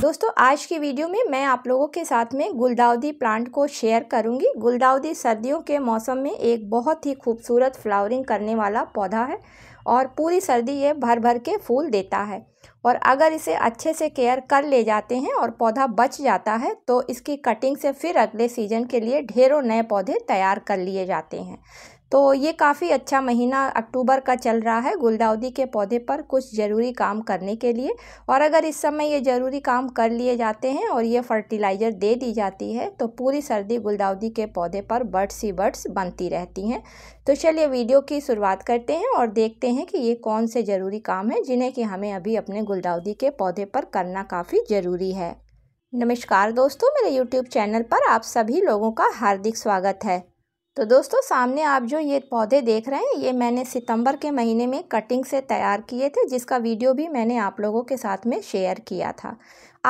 दोस्तों आज की वीडियो में मैं आप लोगों के साथ में गुलदाउदी प्लांट को शेयर करूंगी गुलदाउदी सर्दियों के मौसम में एक बहुत ही खूबसूरत फ्लावरिंग करने वाला पौधा है और पूरी सर्दी ये भर भर के फूल देता है और अगर इसे अच्छे से केयर कर ले जाते हैं और पौधा बच जाता है तो इसकी कटिंग से फिर अगले सीजन के लिए ढेरों नए पौधे तैयार कर लिए जाते हैं तो ये काफ़ी अच्छा महीना अक्टूबर का चल रहा है गुलदाउदी के पौधे पर कुछ ज़रूरी काम करने के लिए और अगर इस समय ये ज़रूरी काम कर लिए जाते हैं और ये फर्टिलाइज़र दे दी जाती है तो पूरी सर्दी गुलदाउदी के पौधे पर बर्ड्स ही बर्ड्स बनती रहती हैं तो चलिए वीडियो की शुरुआत करते हैं और देखते हैं कि ये कौन से ज़रूरी काम हैं जिन्हें कि हमें अभी अपने गुलदाउदी के पौधे पर करना काफ़ी ज़रूरी है नमस्कार दोस्तों मेरे YouTube चैनल पर आप सभी लोगों का हार्दिक स्वागत है तो दोस्तों सामने आप जो ये पौधे देख रहे हैं ये मैंने सितंबर के महीने में कटिंग से तैयार किए थे जिसका वीडियो भी मैंने आप लोगों के साथ में शेयर किया था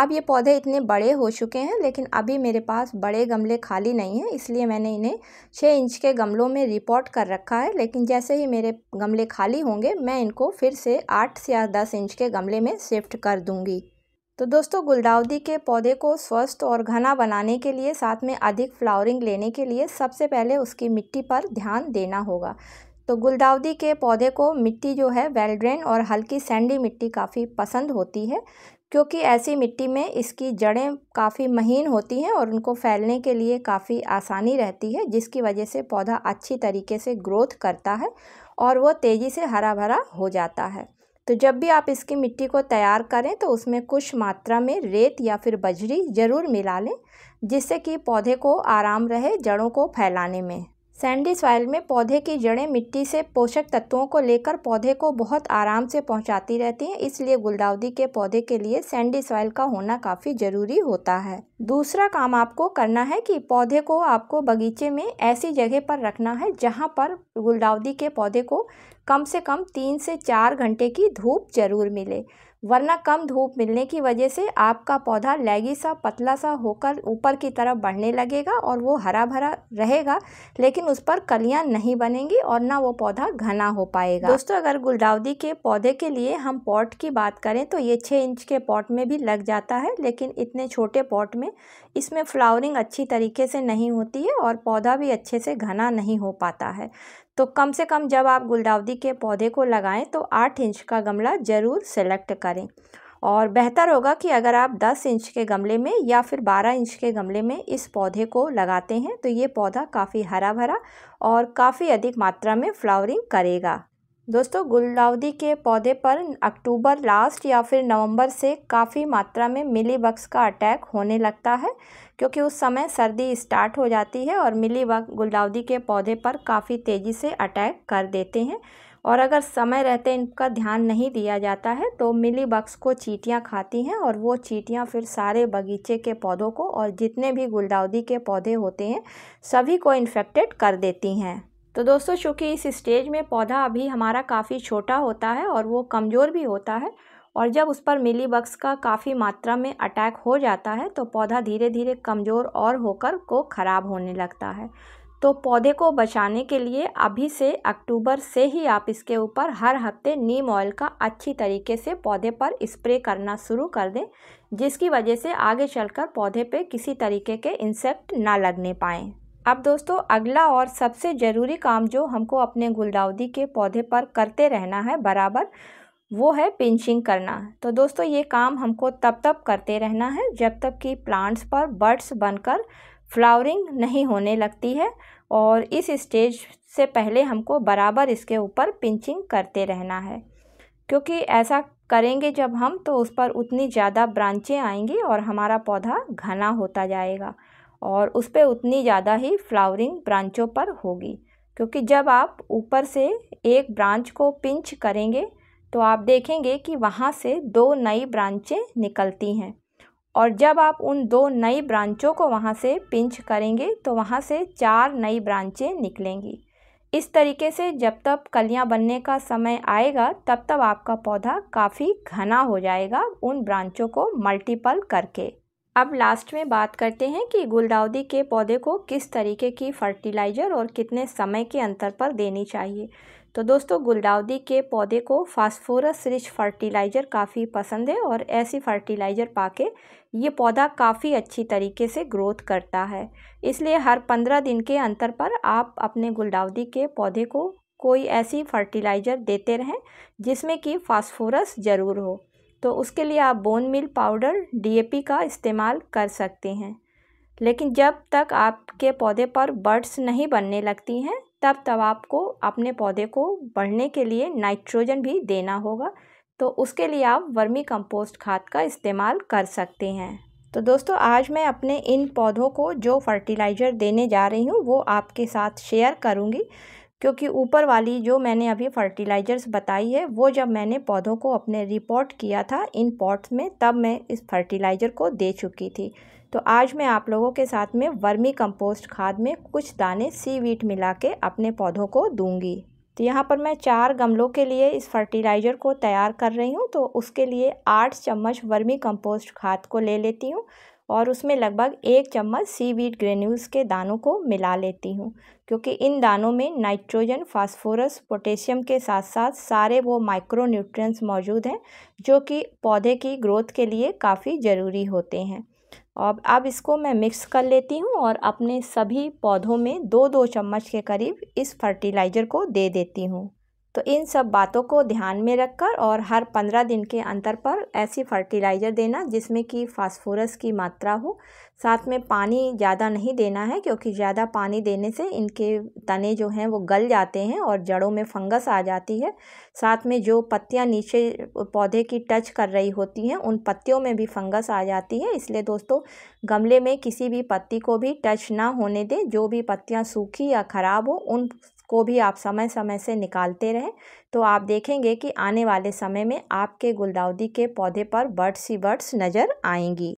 अब ये पौधे इतने बड़े हो चुके हैं लेकिन अभी मेरे पास बड़े गमले खाली नहीं हैं इसलिए मैंने इन्हें छः इंच के गमलों में रिपोर्ट कर रखा है लेकिन जैसे ही मेरे गमले खाली होंगे मैं इनको फिर से आठ या दस इंच के गमले में शिफ्ट कर दूँगी तो दोस्तों गुलदाउदी के पौधे को स्वस्थ और घना बनाने के लिए साथ में अधिक फ्लावरिंग लेने के लिए सबसे पहले उसकी मिट्टी पर ध्यान देना होगा तो गुलदाउदी के पौधे को मिट्टी जो है वेल ड्रेन और हल्की सैंडी मिट्टी काफ़ी पसंद होती है क्योंकि ऐसी मिट्टी में इसकी जड़ें काफ़ी महीन होती हैं और उनको फैलने के लिए काफ़ी आसानी रहती है जिसकी वजह से पौधा अच्छी तरीके से ग्रोथ करता है और वो तेज़ी से हरा भरा हो जाता है तो जब भी आप इसकी मिट्टी को तैयार करें तो उसमें कुछ मात्रा में रेत या फिर बजरी ज़रूर मिला लें जिससे कि पौधे को आराम रहे जड़ों को फैलाने में सैंडी सॉइल में पौधे की जड़ें मिट्टी से पोषक तत्वों को लेकर पौधे को बहुत आराम से पहुंचाती रहती हैं इसलिए गुलदाउदी के पौधे के लिए सैंडी सॉइल का होना काफ़ी ज़रूरी होता है दूसरा काम आपको करना है कि पौधे को आपको बगीचे में ऐसी जगह पर रखना है जहां पर गुलदाउदी के पौधे को कम से कम तीन से चार घंटे की धूप जरूर मिले वरना कम धूप मिलने की वजह से आपका पौधा लैगी सा पतला सा होकर ऊपर की तरफ बढ़ने लगेगा और वो हरा भरा रहेगा लेकिन उस पर कलियां नहीं बनेंगी और ना वो पौधा घना हो पाएगा दोस्तों अगर गुलदाउदी के पौधे के लिए हम पॉट की बात करें तो ये छः इंच के पॉट में भी लग जाता है लेकिन इतने छोटे पॉट में इसमें फ्लावरिंग अच्छी तरीके से नहीं होती है और पौधा भी अच्छे से घना नहीं हो पाता है तो कम से कम जब आप गुलदावदी के पौधे को लगाएं तो आठ इंच का गमला ज़रूर सेलेक्ट करें और बेहतर होगा कि अगर आप 10 इंच के गमले में या फिर 12 इंच के गमले में इस पौधे को लगाते हैं तो ये पौधा काफ़ी हरा भरा और काफ़ी अधिक मात्रा में फ्लावरिंग करेगा दोस्तों गुलदाउदी के पौधे पर अक्टूबर लास्ट या फिर नवंबर से काफ़ी मात्रा में मिली बग्स का अटैक होने लगता है क्योंकि उस समय सर्दी स्टार्ट हो जाती है और मिली बग गुलदाउदी के पौधे पर काफ़ी तेज़ी से अटैक कर देते हैं और अगर समय रहते इनका ध्यान नहीं दिया जाता है तो मिली बग्स को चीटियाँ खाती हैं और वो चीटियाँ फिर सारे बगीचे के पौधों को और जितने भी गुलदाउदी के पौधे होते हैं सभी को इन्फेक्टेड कर देती हैं तो दोस्तों चूँकि इस स्टेज में पौधा अभी हमारा काफ़ी छोटा होता है और वो कमज़ोर भी होता है और जब उस पर मिली का काफ़ी मात्रा में अटैक हो जाता है तो पौधा धीरे धीरे कमज़ोर और होकर को ख़राब होने लगता है तो पौधे को बचाने के लिए अभी से अक्टूबर से ही आप इसके ऊपर हर हफ्ते नीम ऑयल का अच्छी तरीके से पौधे पर स्प्रे करना शुरू कर दें जिसकी वजह से आगे चलकर पौधे पे किसी तरीके के इंसेक्ट ना लगने पाएँ अब दोस्तों अगला और सबसे ज़रूरी काम जो हमको अपने गुलदाउदी के पौधे पर करते रहना है बराबर वो है पिंचिंग करना तो दोस्तों ये काम हमको तब तक करते रहना है जब तक कि प्लांट्स पर बर्ड्स बनकर फ्लावरिंग नहीं होने लगती है और इस स्टेज से पहले हमको बराबर इसके ऊपर पिंचिंग करते रहना है क्योंकि ऐसा करेंगे जब हम तो उस पर उतनी ज़्यादा ब्रांचें आएंगी और हमारा पौधा घना होता जाएगा और उस पर उतनी ज़्यादा ही फ्लावरिंग ब्रांचों पर होगी क्योंकि जब आप ऊपर से एक ब्रांच को पिंच करेंगे तो आप देखेंगे कि वहाँ से दो नई ब्रांचें निकलती हैं और जब आप उन दो नई ब्रांचों को वहाँ से पिंच करेंगे तो वहाँ से चार नई ब्रांचें निकलेंगी इस तरीके से जब तक कलियाँ बनने का समय आएगा तब तक आपका पौधा काफ़ी घना हो जाएगा उन ब्रांचों को मल्टीपल करके अब लास्ट में बात करते हैं कि गुलदाउदी के पौधे को किस तरीके की फर्टिलाइज़र और कितने समय के अंतर पर देनी चाहिए तो दोस्तों गुलदाउदी के पौधे को फास्फोरस रिच फर्टिलाइज़र काफ़ी पसंद है और ऐसी फर्टिलाइज़र पाके ये पौधा काफ़ी अच्छी तरीके से ग्रोथ करता है इसलिए हर पंद्रह दिन के अंतर पर आप अपने गुलदाउदी के पौधे को कोई ऐसी फर्टिलाइज़र देते रहें जिसमें कि फास्फोरस ज़रूर हो तो उसके लिए आप बोन मिल पाउडर डी का इस्तेमाल कर सकते हैं लेकिन जब तक आपके पौधे पर बर्ड्स नहीं बनने लगती हैं तब तब आपको अपने पौधे को बढ़ने के लिए नाइट्रोजन भी देना होगा तो उसके लिए आप वर्मी कंपोस्ट खाद का इस्तेमाल कर सकते हैं तो दोस्तों आज मैं अपने इन पौधों को जो फर्टिलाइज़र देने जा रही हूँ वो आपके साथ शेयर करूँगी क्योंकि ऊपर वाली जो मैंने अभी फर्टिलाइज़र्स बताई है वो जब मैंने पौधों को अपने रिपोर्ट किया था इन पॉट्स में तब मैं इस फर्टिलाइज़र को दे चुकी थी तो आज मैं आप लोगों के साथ में वर्मी कंपोस्ट खाद में कुछ दाने सी वीट मिला के अपने पौधों को दूंगी तो यहाँ पर मैं चार गमलों के लिए इस फर्टिलाइज़र को तैयार कर रही हूँ तो उसके लिए आठ चम्मच वर्मी कंपोस्ट खाद को ले लेती हूँ और उसमें लगभग एक चम्मच सी वीट ग्रेन्यूल्स के दानों को मिला लेती हूँ क्योंकि इन दानों में नाइट्रोजन फास्फोरस पोटेशियम के साथ साथ सारे वो माइक्रो न्यूट्रिएंट्स मौजूद हैं जो कि पौधे की ग्रोथ के लिए काफ़ी ज़रूरी होते हैं और अब इसको मैं मिक्स कर लेती हूँ और अपने सभी पौधों में दो दो चम्मच के करीब इस फर्टिलाइज़र को दे देती हूँ तो इन सब बातों को ध्यान में रखकर और हर पंद्रह दिन के अंतर पर ऐसी फर्टिलाइज़र देना जिसमें कि फास्फोरस की मात्रा हो साथ में पानी ज़्यादा नहीं देना है क्योंकि ज़्यादा पानी देने से इनके तने जो हैं वो गल जाते हैं और जड़ों में फंगस आ जाती है साथ में जो पत्तियां नीचे पौधे की टच कर रही होती हैं उन पत्तियों में भी फंगस आ जाती है इसलिए दोस्तों गमले में किसी भी पत्ती को भी टच ना होने दें जो भी पत्तियाँ सूखी या ख़राब हो उन को भी आप समय समय से निकालते रहें तो आप देखेंगे कि आने वाले समय में आपके गुलदाउदी के पौधे पर बर्ड्स ही बर्ड्स नज़र आएंगी